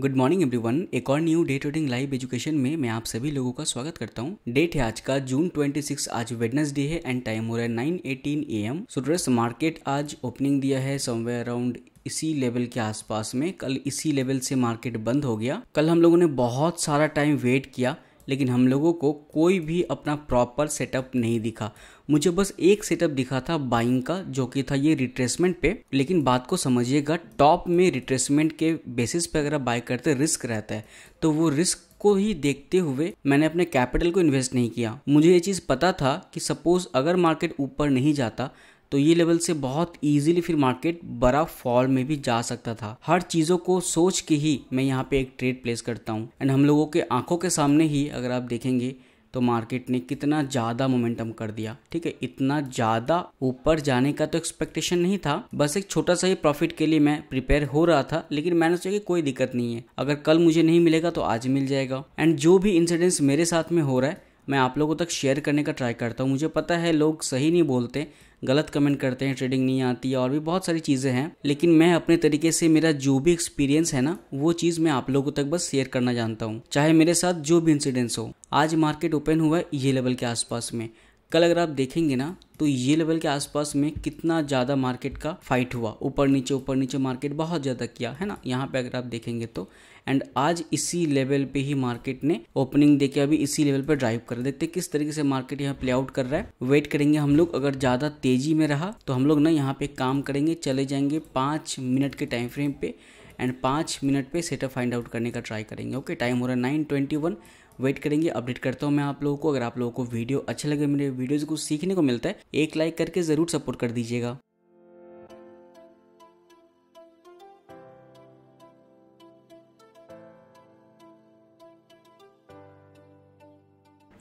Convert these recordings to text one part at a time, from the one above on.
good morning everyone एक और new day trading live education में मैं आप सभी लोगों का स्वागत करता हूं डेट है आज का जून 26 आज वेडनेसडे है एंड टाइम हो रहा है नाइन एटीन ए एम सूटरेस मार्केट आज ओपनिंग दिया है समवेयर अराउंड इसी लेवल के आसपास में कल इसी लेवल से मार्केट बंद हो गया कल हम लोगों ने बहुत सारा टाइम वेट किया लेकिन हम लोगों को कोई भी अपना प्रॉपर सेटअप नहीं दिखा मुझे बस एक सेटअप दिखा था बाइंग का जो कि था ये रिट्रेसमेंट पे लेकिन बात को समझिएगा टॉप में रिट्रेसमेंट के बेसिस पे अगर आप बाय करते रिस्क रहता है तो वो रिस्क को ही देखते हुए मैंने अपने कैपिटल को इन्वेस्ट नहीं किया मुझे ये चीज़ पता था कि सपोज अगर मार्केट ऊपर नहीं जाता तो ये लेवल से बहुत ईजिली फिर मार्केट बड़ा फॉल में भी जा सकता था हर चीज़ों को सोच के ही मैं यहाँ पे एक ट्रेड प्लेस करता हूँ एंड हम लोगों के आंखों के सामने ही अगर आप देखेंगे तो मार्केट ने कितना ज़्यादा मोमेंटम कर दिया ठीक है इतना ज़्यादा ऊपर जाने का तो एक्सपेक्टेशन नहीं था बस एक छोटा सा ही प्रॉफिट के लिए मैं प्रिपेयर हो रहा था लेकिन मैंने सोचा कि कोई दिक्कत नहीं है अगर कल मुझे नहीं मिलेगा तो आज मिल जाएगा एंड जो भी इंसिडेंट्स मेरे साथ में हो रहा है मैं आप लोगों तक शेयर करने का ट्राई करता हूँ मुझे पता है लोग सही नहीं बोलते गलत कमेंट करते हैं ट्रेडिंग नहीं आती और भी बहुत सारी चीज़ें हैं लेकिन मैं अपने तरीके से मेरा जो भी एक्सपीरियंस है ना वो चीज़ मैं आप लोगों तक बस शेयर करना जानता हूँ चाहे मेरे साथ जो भी इंसिडेंट्स हो आज मार्केट ओपन हुआ है ये लेवल के आसपास में कल अगर आप देखेंगे ना तो ये लेवल के आसपास में कितना ज़्यादा मार्केट का फाइट हुआ ऊपर नीचे ऊपर नीचे मार्केट बहुत ज़्यादा किया है ना यहाँ पे अगर आप देखेंगे तो एंड आज इसी लेवल पे ही मार्केट ने ओपनिंग देके अभी इसी लेवल पे ड्राइव कर देखते किस तरीके से मार्केट यहाँ प्ले आउट कर रहा है वेट करेंगे हम लोग अगर ज़्यादा तेजी में रहा तो हम लोग ना यहाँ पे काम करेंगे चले जाएंगे पाँच मिनट के टाइम फ्रेम पे एंड पाँच मिनट पे सेटअप फाइंड आउट करने का ट्राई करेंगे ओके टाइम हो रहा है नाइन ट्वेंटी वन वेट करेंगे अपडेट करता हूँ मैं आप लोगों को अगर आप लोगों को वीडियो अच्छा लगे मेरे वीडियोज़ को सीखने को मिलता है एक लाइक करके ज़रूर सपोर्ट कर दीजिएगा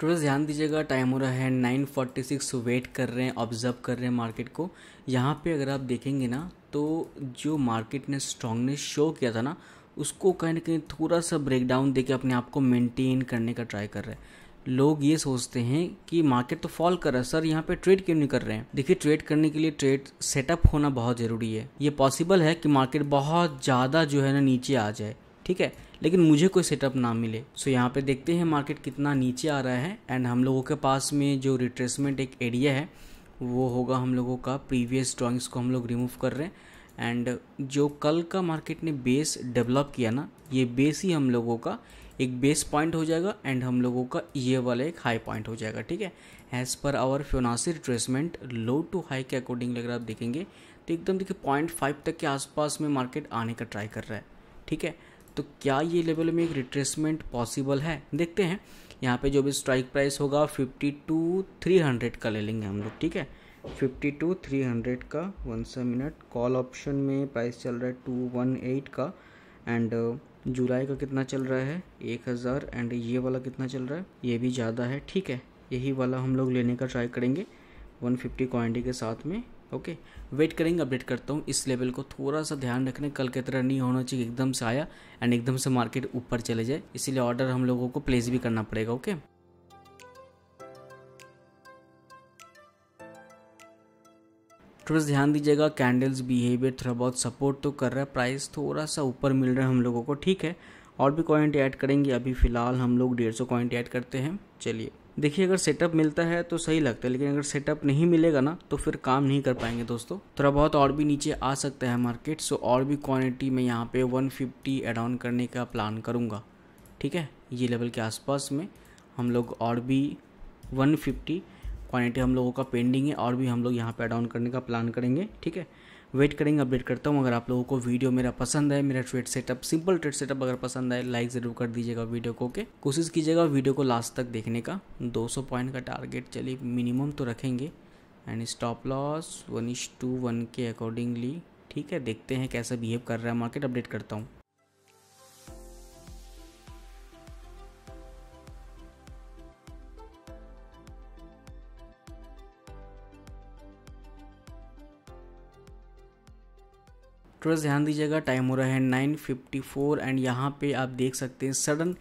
थोड़ा ध्यान दीजिएगा टाइम हो रहा है 9:46 वेट कर रहे हैं ऑब्जर्व कर रहे हैं मार्केट को यहाँ पे अगर आप देखेंगे ना तो जो मार्केट ने स्ट्रांगनेस शो किया था ना उसको कहीं ना कहीं थोड़ा सा ब्रेकडाउन दे के अपने आप को मेनटेन करने का ट्राई कर रहे हैं लोग ये सोचते हैं कि मार्केट तो फॉल कर रहा है सर यहाँ पे ट्रेड क्यों नहीं कर रहे हैं देखिए ट्रेड करने के लिए ट्रेड सेटअप होना बहुत ज़रूरी है ये पॉसिबल है कि मार्केट बहुत ज़्यादा जो है ना नीचे आ जाए ठीक है लेकिन मुझे कोई सेटअप ना मिले सो यहाँ पे देखते हैं मार्केट कितना नीचे आ रहा है एंड हम लोगों के पास में जो रिट्रेसमेंट एक एरिया है वो होगा हम लोगों का प्रीवियस ड्राॅइंग्स को हम लोग रिमूव कर रहे हैं एंड जो कल का मार्केट ने बेस डेवलप किया ना ये बेस ही हम लोगों का एक बेस पॉइंट हो जाएगा एंड हम लोगों का ये वाला एक हाई पॉइंट हो जाएगा ठीक है as per our Fibonacci retracement low to high के अकॉर्डिंग अगर आप देखेंगे तो एकदम देखिए पॉइंट फाइव तक के आसपास में मार्केट आने का ट्राई कर रहा है ठीक है तो क्या ये लेवल में एक रिट्रेसमेंट पॉसिबल है देखते हैं यहाँ पे जो भी स्ट्राइक प्राइस होगा फिफ्टी टू थ्री हंड्रेड का ले लेंगे हम लोग ठीक है फिफ्टी टू थ्री हंड्रेड का वन सा मिनट कॉल ऑप्शन में प्राइस चल रहा है टू वन एट का एंड uh, जुलाई का कितना चल रहा है एक हज़ार एंड ये वाला कितना चल रहा है ये भी ज़्यादा है ठीक है यही वाला हम लोग लेने का ट्राई करेंगे वन फिफ्टी क्वान्टी के साथ में ओके वेट करेंगे अपडेट करता हूँ इस लेवल को थोड़ा सा ध्यान रखने कल की तरह नहीं होना चाहिए एकदम से आया एंड एकदम से मार्केट ऊपर चले जाए इसीलिए ऑर्डर हम लोगों को प्लेस भी करना पड़ेगा ओके थोड़ा सा ध्यान दीजिएगा कैंडल्स बिहेवियर थोड़ा बहुत सपोर्ट तो कर रहा है प्राइस थोड़ा सा ऊपर मिल रहा है हम लोगों को ठीक है और भी क्वाइंट ऐड करेंगे अभी फ़िलहाल हम लोग डेढ़ सौ क्वाइंट ऐड करते हैं चलिए देखिए अगर सेटअप मिलता है तो सही लगता है लेकिन अगर सेटअप नहीं मिलेगा ना तो फिर काम नहीं कर पाएंगे दोस्तों थोड़ा बहुत और भी नीचे आ सकता है मार्केट सो और भी क्वान्टिटी में यहाँ पे 150 एड ऑन करने का प्लान करूँगा ठीक है ये लेवल के आसपास में हम लोग और भी 150 क्वानिटी हम लोगों का पेंडिंग है और भी हम लोग यहाँ पे डाउन करने का प्लान करेंगे ठीक है वेट करेंगे अपडेट करता हूँ अगर आप लोगों को वीडियो मेरा पसंद है मेरा trade setup simple trade setup अगर पसंद है लाइक ज़रूर कर दीजिएगा वीडियो को के कोशिश कीजिएगा वीडियो को लास्ट तक देखने का 200 पॉइंट का टारगेट चलिए मिनिमम तो रखेंगे and stop loss one ish two one के अकॉर्डिंगली ठीक है देखते हैं कैसा बिहेव कर रहा है मार्केट अपडेट करता हूँ फ्रेंड्स ध्यान दीजिएगा टाइम हो रहा है नाइन फिफ्टी फोर एंड यहाँ पे आप देख सकते हैं सडन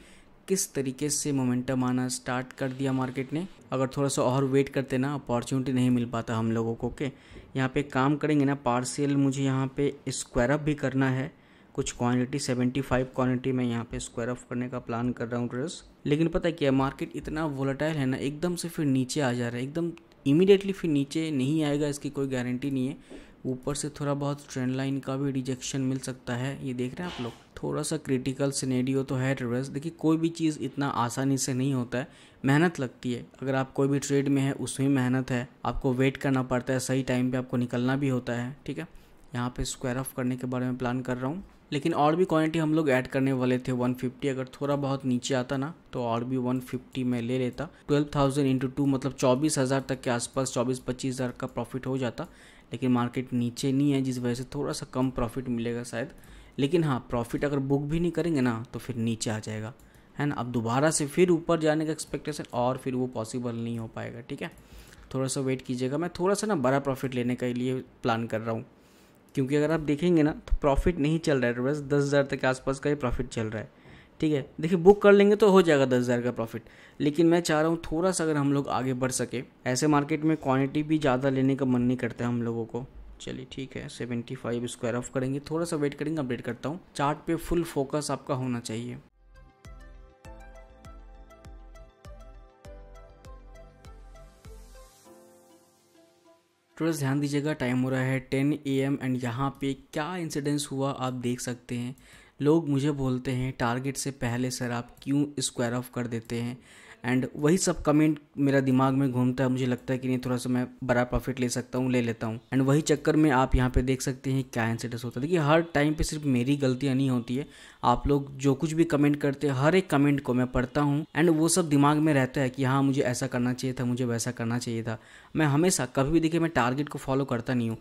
किस तरीके से मोमेंटम आना स्टार्ट कर दिया मार्केट ने अगर थोड़ा सा और वेट करते ना अपॉर्चुनिटी नहीं मिल पाता हम लोगों को के यहाँ पे काम करेंगे ना पार्सल मुझे यहाँ पे स्क्वायर अप भी करना है कुछ क्वांटिटी 75 क्वांटिटी में यहाँ पे स्क्वायर अप करने का प्लान कर रहा हूँ ड्रेस लेकिन पता क्या मार्केट इतना वोलाटाइल है ना एकदम से फिर नीचे आ जा रहा है एकदम इमीडिएटली फिर नीचे नहीं आएगा इसकी कोई गारंटी नहीं है ऊपर से थोड़ा बहुत ट्रेंड लाइन का भी रिजेक्शन मिल सकता है ये देख रहे हैं आप लोग थोड़ा सा क्रिटिकल सिनेडियो तो है ट्रेडर्स देखिए कोई भी चीज़ इतना आसानी से नहीं होता है मेहनत लगती है अगर आप कोई भी ट्रेड में है उसमें मेहनत है आपको वेट करना पड़ता है सही टाइम पर आपको निकलना भी होता है ठीक है यहाँ पे स्क्वायर ऑफ करने के बारे में प्लान कर रहा हूँ लेकिन और भी क्वान्टिटी हम लोग ऐड करने वाले थे 150 अगर थोड़ा बहुत नीचे आता ना तो और भी 150 में ले लेता 12,000 थाउजेंड इंटू टू मतलब 24,000 तक के आसपास 24-25,000 का प्रॉफिट हो जाता लेकिन मार्केट नीचे नहीं है जिस वजह से थोड़ा सा कम प्रॉफिट मिलेगा शायद लेकिन हाँ प्रॉफिट अगर बुक भी नहीं करेंगे ना तो फिर नीचे आ जाएगा है ना अब दोबारा से फिर ऊपर जाने का एक्सपेक्टेशन और फिर वो पॉसिबल नहीं हो पाएगा ठीक है थोड़ा सा वेट कीजिएगा मैं थोड़ा सा ना बड़ा प्रॉफिट लेने के लिए प्लान कर रहा हूँ क्योंकि अगर आप देखेंगे ना तो प्रॉफिट नहीं चल रहा है बस दस हज़ार तक के आसपास का ही प्रॉफिट चल रहा है ठीक है देखिए बुक कर लेंगे तो हो जाएगा दस हज़ार का प्रॉफिट लेकिन मैं चाह रहा हूँ थोड़ा सा अगर हम लोग आगे बढ़ सके ऐसे मार्केट में क्वांटिटी भी ज़्यादा लेने का मन नहीं करता हम लोगों को चलिए ठीक है सेवेंटी फाइव स्क्वायर ऑफ करेंगे थोड़ा सा वेट करेंगे अपडेट करता हूँ चार्ट पे फुल फोकस आपका होना चाहिए थोड़ा ध्यान दीजिएगा टाइम हो रहा है टेन ए एम एंड यहाँ पे क्या इंसिडेंस हुआ आप देख सकते हैं लोग मुझे बोलते हैं टारगेट से पहले सर आप क्यों स्क्वायर ऑफ कर देते हैं एंड वही सब कमेंट मेरा दिमाग में घूमता है मुझे लगता है कि नहीं थोड़ा सा मैं बड़ा प्रॉफिट ले सकता हूँ ले लेता हूँ एंड वही चक्कर में आप यहाँ पे देख सकते हैं क्या एंसेटस होता है देखिए हर टाइम पे सिर्फ मेरी गलतियाँ नहीं होती है आप लोग जो कुछ भी कमेंट करते हैं हर एक कमेंट को मैं पढ़ता हूँ एंड वो सब दिमाग में रहता है कि हाँ मुझे ऐसा करना चाहिए था मुझे वैसा करना चाहिए था मैं हमेशा कभी भी देखिए मैं टारगेट को फॉलो करता नहीं हूँ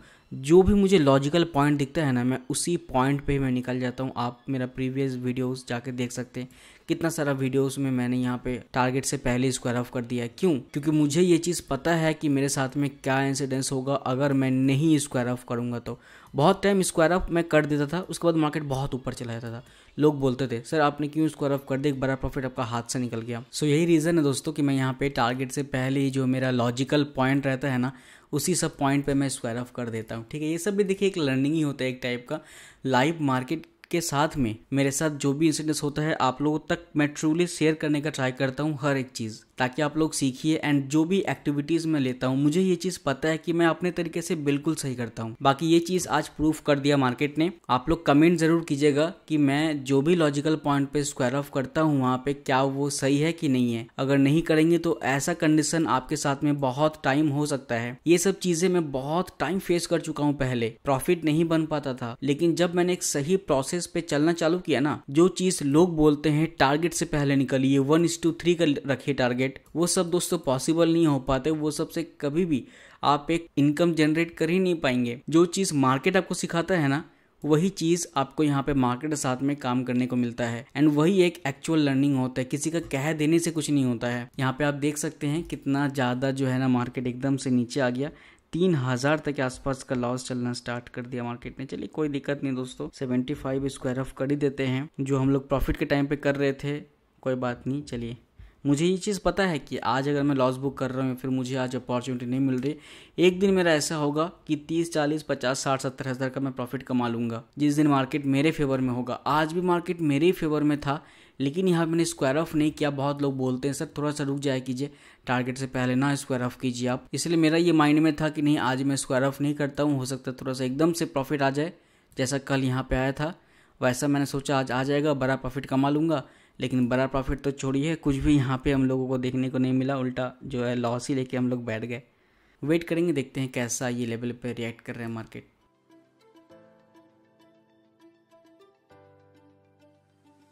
जो भी मुझे लॉजिकल पॉइंट दिखता है ना मैं उसी पॉइंट पर मैं निकल जाता हूँ आप मेरा प्रीवियस वीडियोस जाके देख सकते हैं कितना सारा वीडियोस में मैंने यहाँ पे टारगेट से पहले इसको रफ कर दिया है क्यों क्योंकि मुझे ये चीज़ पता है कि मेरे साथ में क्या इंसिडेंस होगा अगर मैं नहीं इसको रफ करूँगा तो बहुत टाइम स्क्वायर ऑफ़ मैं कर देता था उसके बाद मार्केट बहुत ऊपर चला जाता था लोग बोलते थे सर आपने क्यों इसको रफ कर दिया एक बड़ा प्रॉफिट आपका हाथ से निकल गया सो so, यही रीज़न है दोस्तों कि मैं यहाँ पे टारगेट से पहले ही जो मेरा लॉजिकल पॉइंट रहता है ना उसी सब पॉइंट पे मैं स्क्वायर ऑफ कर देता हूँ ठीक है ये सब भी देखिए एक लर्निंग ही होता है एक टाइप का लाइव मार्केट के साथ में मेरे साथ जो भी इंसिडेंस होता है आप लोगों तक मैं ट्रूली शेयर करने का ट्राई करता हूँ हर एक चीज़ ताकि आप लोग सीखिए एंड जो भी एक्टिविटीज़ मैं लेता हूँ मुझे ये चीज़ पता है कि मैं अपने तरीके से बिल्कुल सही करता हूँ बाकी ये चीज़ आज प्रूफ कर दिया मार्केट ने आप लोग कमेंट ज़रूर कीजिएगा कि मैं जो भी लॉजिकल पॉइंट पे स्क्वायर ऑफ करता हूँ वहाँ पे क्या वो सही है कि नहीं है अगर नहीं करेंगे तो ऐसा कंडीशन आपके साथ में बहुत टाइम हो सकता है ये सब चीज़ें मैं बहुत टाइम फेस कर चुका हूँ पहले प्रॉफिट नहीं बन पाता था लेकिन जब मैंने एक सही प्रोसेस पे चलना चालू किया ना जो चीज़ लोग बोलते हैं टारगेट से पहले निकलिए वन इस टू थ्री का रखिए टारगेट टारगेट वो सब दोस्तों पॉसिबल नहीं हो पाते वो सब से कभी भी आप एक इनकम जनरेट कर ही नहीं पाएंगे जो चीज़ मार्केट आपको सिखाता है ना वही चीज़ आपको यहाँ पे मार्केट के साथ में काम करने को मिलता है एंड वही एक एक्चुअल लर्निंग होता है किसी का कह देने से कुछ नहीं होता है यहाँ पे आप देख सकते हैं कितना ज़्यादा जो है ना मार्केट एकदम से नीचे आ गया तीन हज़ार तक के आसपास का लॉस चलना स्टार्ट कर दिया मार्केट ने चलिए कोई दिक्कत नहीं दोस्तों सेवेंटी फाइव स्क्वायर ऑफ कर ही देते हैं जो हम लोग प्रॉफिट के टाइम पे कर रहे थे कोई बात नहीं चलिए मुझे ये चीज़ पता है कि आज अगर मैं लॉस बुक कर रहा हूँ फिर मुझे आज अपॉर्चुनिटी नहीं मिल रही एक दिन मेरा ऐसा होगा कि तीस चालीस पचास साठ सत्तर हज़ार का मैं प्रॉफिट कमा लूँगा जिस दिन मार्केट मेरे फेवर में होगा आज भी मार्केट मेरे ही फेवर में था लेकिन यहाँ मैंने स्क्वायर ऑफ नहीं किया बहुत लोग बोलते हैं सर थोड़ा सा रुक जाए कीजिए टारगेट से पहले ना स्क्वायर ऑफ कीजिए आप इसलिए मेरा ये माइंड में था कि नहीं आज मैं स्क्वायर ऑफ नहीं करता हूँ हो सकता है थोड़ा सा एकदम से प्रॉफिट आ जाए जैसा कल यहाँ पे आया था वैसा मैंने सोचा आज आ जाएगा बड़ा प्रॉफिट कमा लूँगा लेकिन बड़ा प्रॉफिट तो छोड़िए कुछ भी यहाँ पे हम लोगों को देखने को नहीं मिला उल्टा जो है लॉस ही लेके हम लोग बैठ गए वेट करेंगे देखते हैं कैसा ये लेवल पे रिएक्ट कर रहा है मार्केट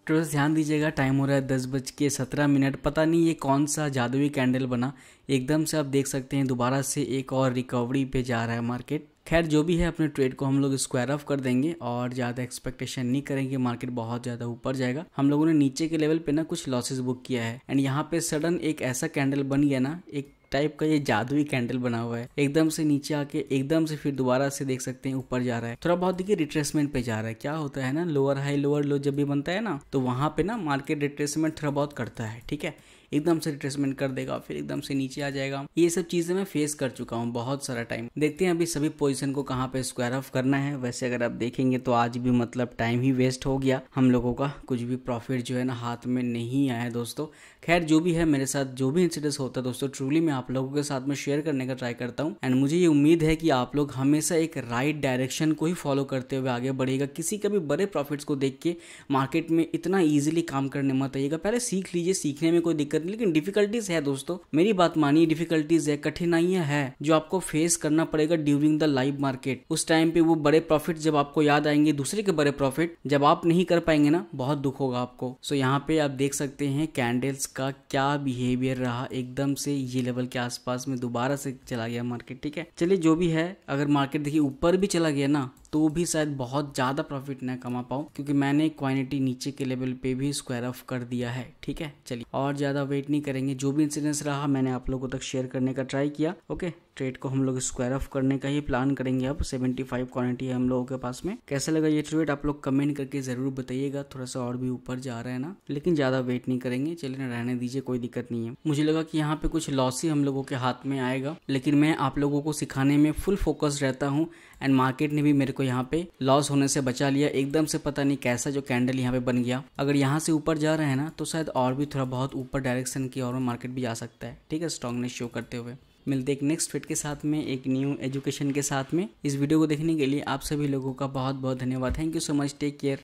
ट्रेडर्स ध्यान दीजिएगा टाइम हो रहा है दस बज के सत्रह मिनट पता नहीं ये कौन सा जादुई कैंडल बना एकदम से आप देख सकते हैं दोबारा से एक और रिकवरी पे जा रहा है मार्केट खैर जो भी है अपने ट्रेड को हम लोग स्क्वायर ऑफ कर देंगे और ज़्यादा एक्सपेक्टेशन नहीं करेंगे मार्केट बहुत ज़्यादा ऊपर जाएगा हम लोगों ने नीचे के लेवल पे ना कुछ लॉसेस बुक किया है एंड यहाँ पे सडन एक ऐसा कैंडल बन गया ना एक टाइप का ये जादुई कैंडल बना हुआ है एकदम से नीचे आके एकदम से फिर दोबारा से देख सकते हैं ऊपर जा रहा है थोड़ा बहुत देखिए रिट्रेसमेंट पे जा रहा है क्या होता है ना लोअर हाई लोअर लो जब भी बनता है ना तो वहां पे ना मार्केट रिट्रेसमेंट थोड़ा बहुत करता है ठीक है एकदम से रिट्रेसमेंट कर देगा फिर एकदम से नीचे आ जाएगा ये सब चीज़ें मैं फेस कर चुका हूँ बहुत सारा टाइम देखते हैं अभी सभी पोजिशन को कहाँ पे स्क्वायर ऑफ करना है वैसे अगर आप देखेंगे तो आज भी मतलब टाइम ही वेस्ट हो गया हम लोगों का कुछ भी प्रॉफिट जो है ना हाथ में नहीं आया दोस्तों खैर जो भी है मेरे साथ जो भी इंसिडेंस होता है दोस्तों ट्रूली मैं आप लोगों के साथ में शेयर करने का ट्राई करता हूँ एंड मुझे ये उम्मीद है कि आप लोग हमेशा एक राइट डायरेक्शन को ही फॉलो करते हुए आगे बढ़ेगा किसी का भी बड़े प्रॉफिट्स को देख के मार्केट में इतना ईजिली काम करने मत आइएगा पहले सीख लीजिए सीखने में कोई दिक्कत करनी लेकिन डिफिकल्टीज है दोस्तों मेरी बात मानिए डिफिकल्टीज है कठिनाइयां है जो आपको फेस करना पड़ेगा ड्यूरिंग द लाइव मार्केट उस टाइम पे वो बड़े प्रॉफिट जब आपको याद आएंगे दूसरे के बड़े प्रॉफिट जब आप नहीं कर पाएंगे ना बहुत दुख होगा आपको सो यहाँ पे आप देख सकते हैं कैंडल्स का क्या बिहेवियर रहा एकदम से ये लेवल के आसपास में दोबारा से चला गया मार्केट ठीक है चलिए जो भी है अगर मार्केट देखिए ऊपर भी चला गया ना तो भी शायद बहुत ज़्यादा प्रॉफिट ना कमा पाऊँ क्योंकि मैंने क्वानिटी नीचे के लेवल पे भी स्क्वायर ऑफ कर दिया है ठीक है चलिए और ज़्यादा वेट नहीं करेंगे जो भी इंसिडेंस रहा मैंने आप लोगों तक शेयर करने का ट्राई किया ओके ट्रेड को हम लोग स्क्वायर ऑफ करने का ही प्लान करेंगे अब 75 क्वांटिटी है हम लोगों के पास में कैसा लगा ये ट्रेड आप लोग कमेंट करके ज़रूर बताइएगा थोड़ा सा और भी ऊपर जा रहा है ना लेकिन ज़्यादा वेट नहीं करेंगे चलिए रहने दीजिए कोई दिक्कत नहीं है मुझे लगा कि यहाँ पे कुछ लॉस ही हम लोगों के हाथ में आएगा लेकिन मैं आप लोगों को सिखाने में फुल फोकस रहता हूँ एंड मार्केट ने भी मेरे को यहाँ पे लॉस होने से बचा लिया एकदम से पता नहीं कैसा जो कैंडल यहाँ पे बन गया अगर यहाँ से ऊपर जा रहे हैं ना तो शायद और भी थोड़ा बहुत ऊपर डायरेक्शन की और मार्केट भी जा सकता है ठीक है स्ट्रांगनेस शो करते हुए मिलते एक नेक्स्ट फिट के साथ में एक न्यू एजुकेशन के साथ में इस वीडियो को देखने के लिए आप सभी लोगों का बहुत बहुत धन्यवाद thank you so much take care